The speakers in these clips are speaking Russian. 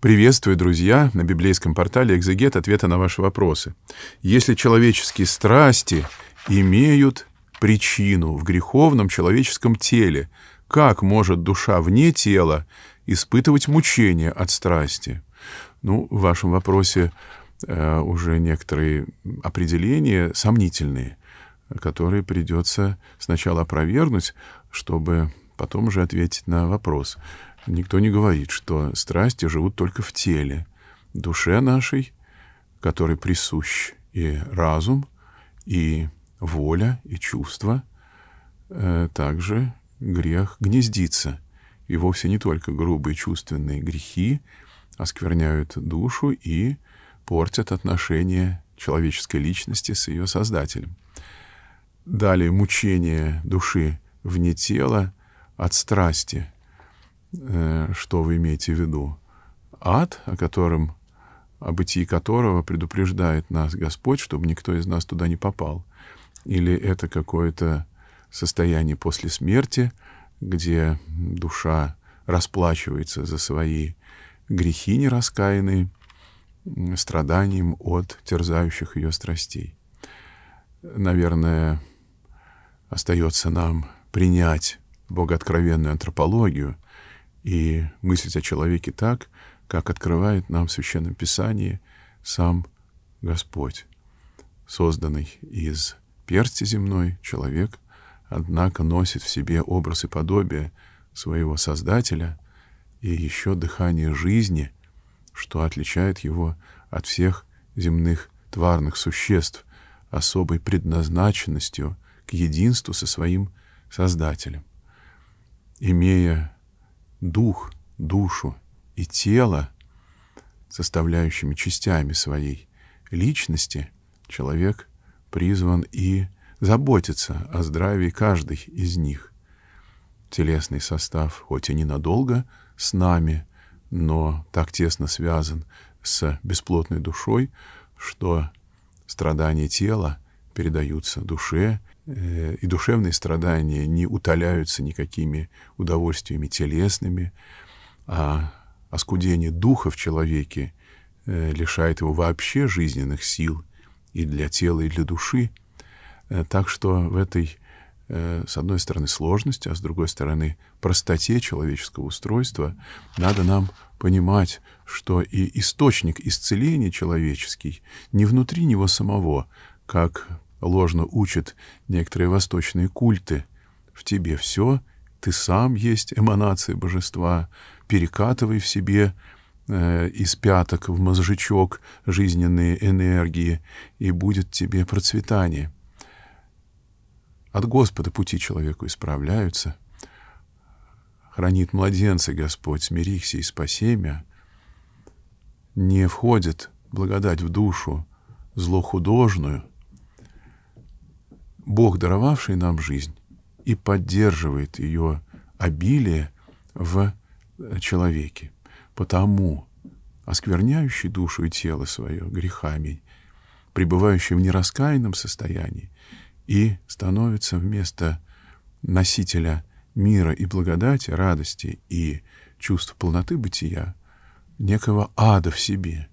Приветствую, друзья, на библейском портале «Экзегет» ответы на ваши вопросы. Если человеческие страсти имеют причину в греховном человеческом теле, как может душа вне тела испытывать мучение от страсти? Ну, в вашем вопросе э, уже некоторые определения сомнительные, которые придется сначала опровергнуть, чтобы потом уже ответить на вопрос. Никто не говорит, что страсти живут только в теле, душе нашей, которой присущ и разум, и воля, и чувства. Э, также грех гнездится. И вовсе не только грубые чувственные грехи оскверняют душу и портят отношения человеческой личности с ее создателем. Далее мучение души вне тела от страсти – Э, что вы имеете в виду. Ад, о котором, о бытии которого предупреждает нас Господь, чтобы никто из нас туда не попал. Или это какое-то состояние после смерти, где душа расплачивается за свои грехи нераскаянные страданием от терзающих ее страстей. Наверное, остается нам принять богооткровенную антропологию — и мыслить о человеке так, как открывает нам в Священном Писании сам Господь, созданный из персти земной человек, однако носит в себе образ и подобие своего Создателя и еще дыхание жизни, что отличает его от всех земных тварных существ особой предназначенностью к единству со своим Создателем. Имея дух, душу и тело, составляющими частями своей личности, человек призван и заботиться о здравии каждой из них. Телесный состав, хоть и ненадолго, с нами, но так тесно связан с бесплотной душой, что страдания тела передаются душе Э, и душевные страдания не утоляются никакими удовольствиями телесными, а оскудение а духа в человеке э, лишает его вообще жизненных сил и для тела, и для души. Э, так что в этой, с одной стороны, сложности, а с другой стороны, простоте человеческого устройства надо нам понимать, что и источник исцеления человеческий не внутри него самого, как ложно учат некоторые восточные культы. В тебе все, ты сам есть эманация божества, перекатывай в себе э, из пяток в мозжечок жизненные энергии, и будет тебе процветание. От Господа пути человеку исправляются. Хранит младенца Господь, смирихся и спасемя. Не входит благодать в душу злохудожную — Бог, даровавший нам жизнь, и поддерживает ее обилие в э, человеке. Потому оскверняющий душу и тело свое грехами, пребывающий в нераскаянном состоянии, и становится вместо носителя мира и благодати, радости и чувств полноты бытия, некого ада в себе.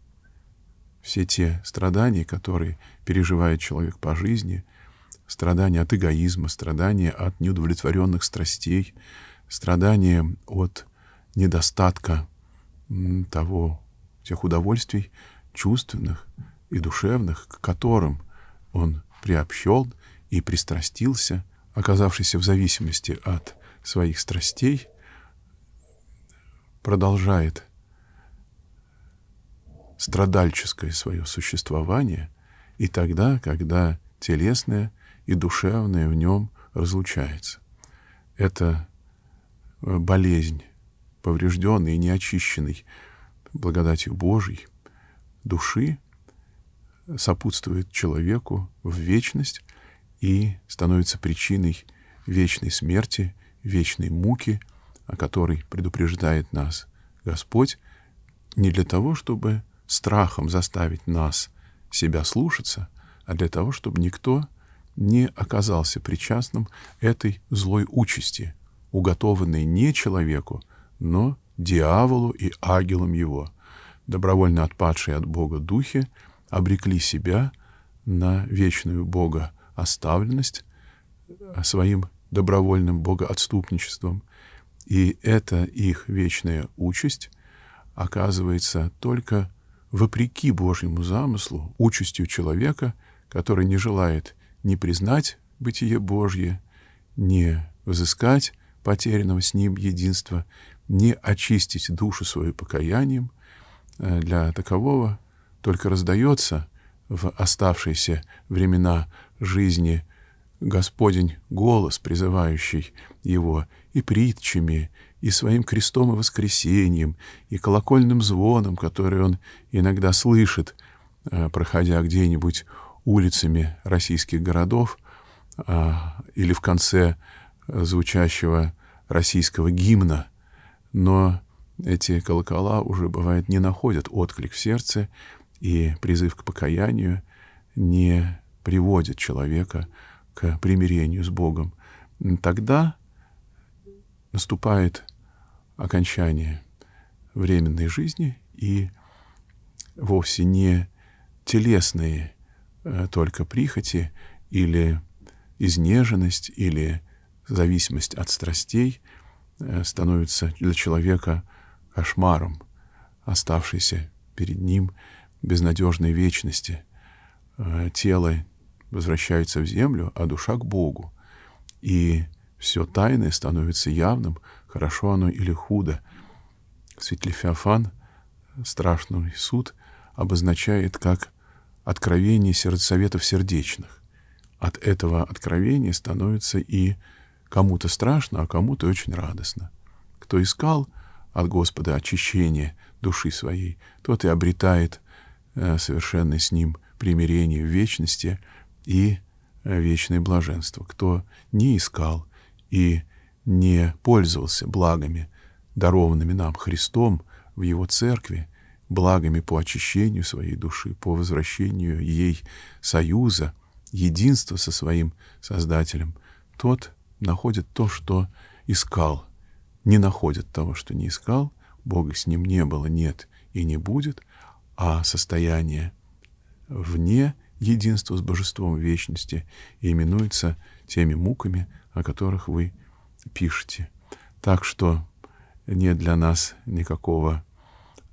Все те страдания, которые переживает человек по жизни, страдания от эгоизма, страдания от неудовлетворенных страстей, страдания от недостатка того, тех удовольствий чувственных и душевных, к которым он приобщел и пристрастился, оказавшийся в зависимости от своих страстей, продолжает страдальческое свое существование, и тогда, когда телесное – и душевное в нем разлучается. Это э, болезнь, поврежденный и неочищенный благодатью Божией души, э, сопутствует человеку в вечность и становится причиной вечной смерти, вечной муки, о которой предупреждает нас Господь, не для того, чтобы страхом заставить нас себя слушаться, а для того, чтобы никто не оказался причастным этой злой участи, уготованной не человеку, но дьяволу и агелам его. Добровольно отпадшие от Бога духи обрекли себя на вечную Бога оставленность а своим добровольным богоотступничеством, и эта их вечная участь оказывается только вопреки Божьему замыслу, участью человека, который не желает не признать бытие Божье, не взыскать потерянного с Ним единства, не очистить душу свою покаянием, э, для такового только раздается в оставшиеся времена жизни Господень голос, призывающий его и притчами, и своим крестом и воскресением, и колокольным звоном, который он иногда слышит, э, проходя где-нибудь улицами российских городов а, или в конце э, звучащего российского гимна, но эти колокола уже, бывает, не находят отклик в сердце, и призыв к покаянию не приводит человека к примирению с Богом. Тогда наступает окончание временной жизни, и вовсе не телесные Э, только прихоти или изнеженность или зависимость от страстей э, становится для человека кошмаром, оставшейся перед ним безнадежной вечности. Э, тело возвращается в землю, а душа к Богу. И все тайное становится явным, хорошо оно или худо. Светлифеофан, страшный суд, обозначает как откровение сердцеветов сердечных. От этого откровения становится и кому-то страшно, а кому-то очень радостно. Кто искал от Господа очищение души своей, тот и обретает э, совершенно с Ним примирение в вечности и э, вечное блаженство. Кто не искал и не пользовался благами, дарованными нам Христом в Его Церкви, благами по очищению своей души, по возвращению ей союза, единства со своим Создателем, тот находит то, что искал, не находит того, что не искал, Бога с ним не было, нет и не будет, а состояние вне единства с Божеством вечности именуется теми муками, о которых вы пишете. Так что нет для нас никакого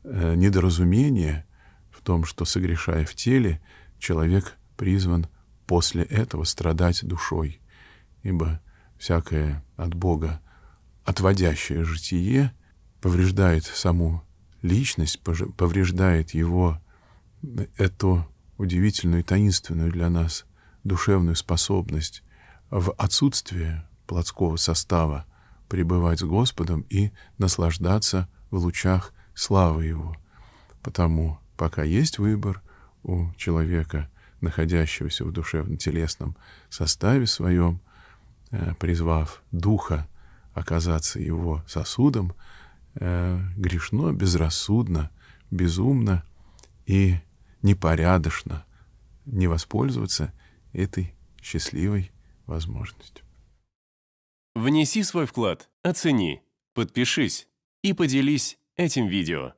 Э, недоразумение в том, что, согрешая в теле, человек призван после этого страдать душой, ибо всякое от Бога отводящее житие повреждает саму личность, повреждает его э, эту удивительную и таинственную для нас душевную способность в отсутствие плотского состава пребывать с Господом и наслаждаться в лучах славы Его. Потому, пока есть выбор у человека, находящегося в душевно-телесном составе своем, э, призвав Духа оказаться Его сосудом, э, грешно, безрассудно, безумно и непорядочно не воспользоваться этой счастливой возможностью. Внеси свой вклад, оцени, подпишись и поделись этим видео.